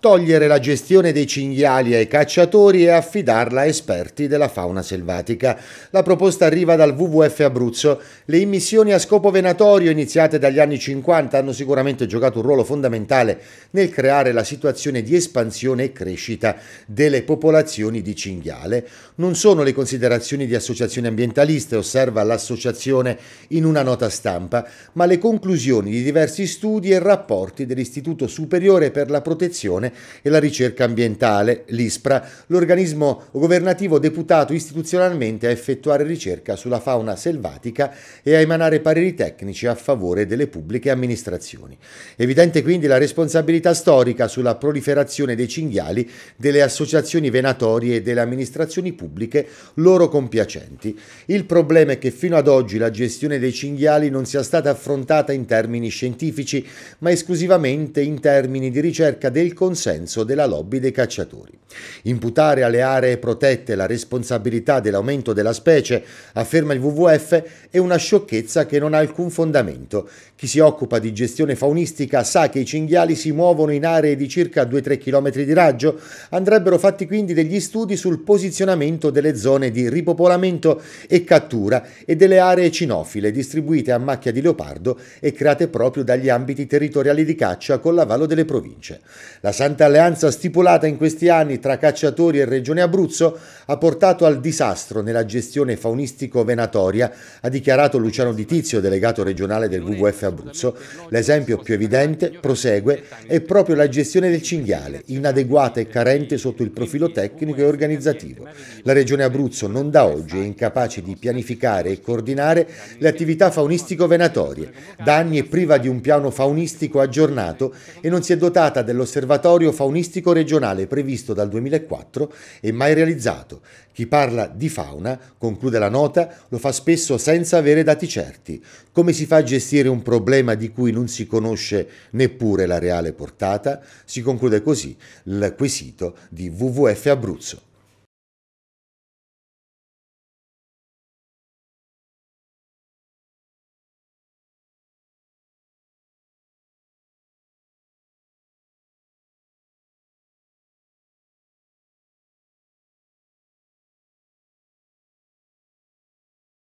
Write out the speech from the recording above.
togliere la gestione dei cinghiali ai cacciatori e affidarla a esperti della fauna selvatica. La proposta arriva dal WWF Abruzzo. Le immissioni a scopo venatorio iniziate dagli anni 50 hanno sicuramente giocato un ruolo fondamentale nel creare la situazione di espansione e crescita delle popolazioni di cinghiale. Non sono le considerazioni di associazioni ambientaliste, osserva l'associazione in una nota stampa, ma le conclusioni di diversi studi e rapporti dell'Istituto Superiore per la Protezione e la ricerca ambientale, l'ISPRA, l'organismo governativo deputato istituzionalmente a effettuare ricerca sulla fauna selvatica e a emanare pareri tecnici a favore delle pubbliche amministrazioni. Evidente quindi la responsabilità storica sulla proliferazione dei cinghiali delle associazioni venatorie e delle amministrazioni pubbliche loro compiacenti. Il problema è che fino ad oggi la gestione dei cinghiali non sia stata affrontata in termini scientifici, ma esclusivamente in termini di ricerca del consenso consenso della lobby dei cacciatori. Imputare alle aree protette la responsabilità dell'aumento della specie, afferma il WWF, è una sciocchezza che non ha alcun fondamento. Chi si occupa di gestione faunistica sa che i cinghiali si muovono in aree di circa 2-3 km di raggio, andrebbero fatti quindi degli studi sul posizionamento delle zone di ripopolamento e cattura e delle aree cinofile distribuite a macchia di leopardo e create proprio dagli ambiti territoriali di caccia con l'avallo delle province. La San L'importante alleanza stipulata in questi anni tra cacciatori e Regione Abruzzo ha portato al disastro nella gestione faunistico-venatoria, ha dichiarato Luciano Di Tizio, delegato regionale del WWF Abruzzo. L'esempio più evidente, prosegue, è proprio la gestione del cinghiale, inadeguata e carente sotto il profilo tecnico e organizzativo. La Regione Abruzzo non da oggi è incapace di pianificare e coordinare le attività faunistico-venatorie. Da anni è priva di un piano faunistico aggiornato e non si è dotata dell'osservatorio territorio faunistico regionale previsto dal 2004 e mai realizzato. Chi parla di fauna, conclude la nota, lo fa spesso senza avere dati certi. Come si fa a gestire un problema di cui non si conosce neppure la reale portata? Si conclude così il quesito di WWF Abruzzo.